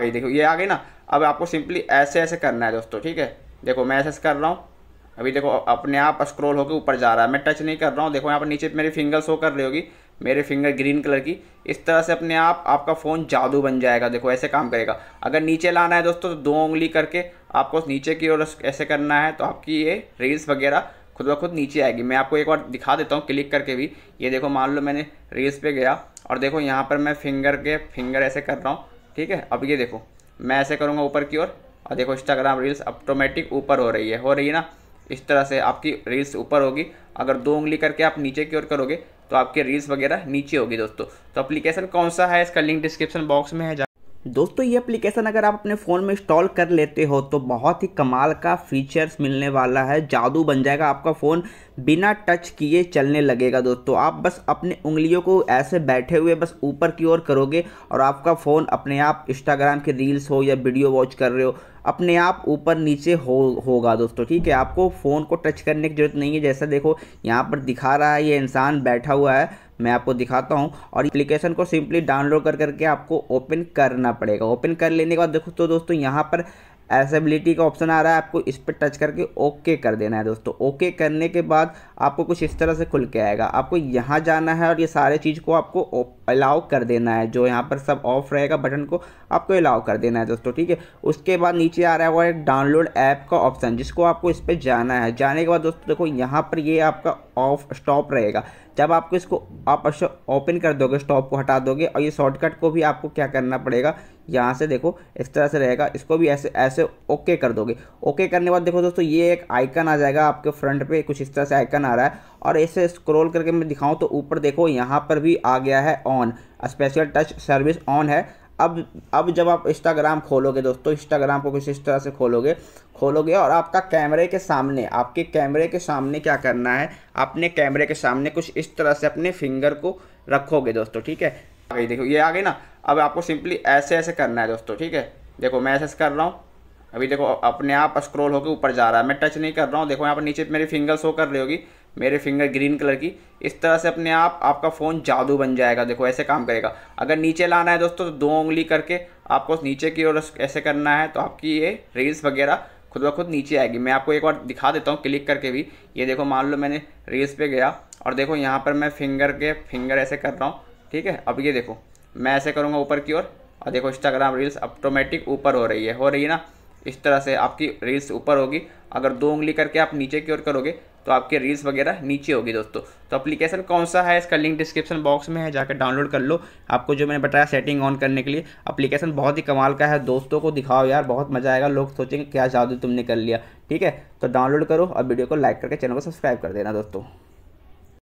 गई देखो ये आ गई ना अब आपको सिंपली ऐसे ऐसे करना है दोस्तों ठीक है देखो मैं ऐसे कर रहा हूँ अभी देखो अपने आप स्क्रॉल होकर ऊपर जा रहा है मैं टच नहीं कर रहा हूँ देखो यहाँ पर नीचे मेरी फिंगर शो कर रही होगी मेरे फिंगर ग्रीन कलर की इस तरह से अपने आप आपका फ़ोन जादू बन जाएगा देखो ऐसे काम करेगा अगर नीचे लाना है दोस्तों तो दो उंगली करके आपको नीचे की ओर ऐसे करना है तो आपकी ये रील्स वगैरह खुद ब खुद नीचे आएगी मैं आपको एक बार दिखा देता हूँ क्लिक करके भी ये देखो मान लो मैंने रील्स पे गया और देखो यहाँ पर मैं फिंगर के फिंगर ऐसे कर रहा हूँ ठीक है अब ये देखो मैं ऐसे करूँगा ऊपर की ओर और देखो इंस्टाग्राम रील्स ऑटोमेटिक ऊपर हो रही है हो रही है ना इस तरह से आपकी रील्स ऊपर होगी अगर दो उंगली करके आप नीचे की ओर करोगे तो आपके रील्स वगैरह नीचे होगी दोस्तों तो अप्लीकेशन कौन सा है इसका लिंक डिस्क्रिप्शन बॉक्स में है दोस्तों ये एप्लीकेशन अगर आप अपने फ़ोन में इंस्टॉल कर लेते हो तो बहुत ही कमाल का फीचर्स मिलने वाला है जादू बन जाएगा आपका फ़ोन बिना टच किए चलने लगेगा दोस्तों आप बस अपने उंगलियों को ऐसे बैठे हुए बस ऊपर की ओर करोगे और आपका फ़ोन अपने आप इंस्टाग्राम के रील्स हो या वीडियो वॉच कर रहे हो अपने आप ऊपर नीचे हो होगा दोस्तों ठीक है आपको फ़ोन को टच करने की जरूरत नहीं है जैसा देखो यहाँ पर दिखा रहा है ये इंसान बैठा हुआ है मैं आपको दिखाता हूँ और एप्लीकेशन को सिंपली डाउनलोड कर करके आपको ओपन करना पड़ेगा ओपन कर लेने के बाद देखो तो दोस्तों यहाँ पर एसेबिलिटी का ऑप्शन आ रहा है आपको इस पर टच करके ओके कर देना है दोस्तों ओके करने के बाद आपको कुछ इस तरह से खुल के आएगा आपको यहाँ जाना है और ये सारे चीज़ को आपको अलाउ कर देना है जो यहाँ पर सब ऑफ रहेगा बटन को आपको अलाउ कर देना है दोस्तों ठीक है उसके बाद नीचे आ रहा है वो एक डाउनलोड ऐप का ऑप्शन जिसको आपको इस पर जाना है जाने के बाद दोस्तों देखो यहाँ पर ये आपका ऑफ स्टॉप रहेगा जब आपको इसको आप ओपन कर दोगे स्टॉप को हटा दोगे और ये शॉर्टकट को भी आपको क्या करना पड़ेगा यहाँ से देखो इस तरह से रहेगा इसको भी ऐसे ऐसे ओके कर दोगे ओके करने के बाद देखो दोस्तों ये एक आइकन आ जाएगा आपके फ्रंट पे कुछ इस तरह से आइकन आ रहा है और इसे स्क्रॉल करके मैं दिखाऊं तो ऊपर देखो यहाँ पर भी आ गया है on on special touch service on है अब अब जब आप इंस्टाग्राम खोलोगे दोस्तों इंस्टाग्राम को कुछ इस तरह से खोलोगे खोलोगे और आपका कैमरे के सामने आपके कैमरे के सामने क्या करना है अपने कैमरे के सामने कुछ इस तरह से अपने फिंगर को रखोगे दोस्तों ठीक है आगे देखो ये आ गई ना अब आपको सिंपली ऐसे ऐसे करना है दोस्तों ठीक है देखो मैं ऐसे कर रहा हूँ अभी देखो अपने आप स्क्रोल होकर ऊपर जा रहा है मैं टच नहीं कर रहा हूँ देखो यहाँ पर नीचे मेरी फिंगर शो कर रही होगी मेरे फिंगर ग्रीन कलर की इस तरह से अपने आप आपका फ़ोन जादू बन जाएगा देखो ऐसे काम करेगा अगर नीचे लाना है दोस्तों तो दो उंगली करके आपको नीचे की ओर ऐसे करना है तो आपकी ये रील्स वगैरह खुद ब खुद नीचे आएगी मैं आपको एक बार दिखा देता हूँ क्लिक करके भी ये देखो मान लो मैंने रील्स पे गया और देखो यहाँ पर मैं फिंगर के फिंगर ऐसे कर रहा हूँ ठीक है अब ये देखो मैं ऐसे करूँगा ऊपर की ओर और देखो इंस्टाग्राम रील्स ऑटोमेटिक ऊपर हो रही है हो रही है ना इस तरह से आपकी रील्स ऊपर होगी अगर दो उंगली करके आप नीचे की ओर करोगे तो आपके रील्स वगैरह नीचे होगी दोस्तों तो एप्लीकेशन कौन सा है इसका लिंक डिस्क्रिप्शन बॉक्स में है जाकर डाउनलोड कर लो आपको जो मैंने बताया सेटिंग ऑन करने के लिए एप्लीकेशन बहुत ही कमाल का है दोस्तों को दिखाओ यार बहुत मजा आएगा लोग सोचेंगे क्या जादू तुमने कर लिया ठीक है तो डाउनलोड करो और वीडियो को लाइक करके चैनल को सब्सक्राइब कर देना दोस्तों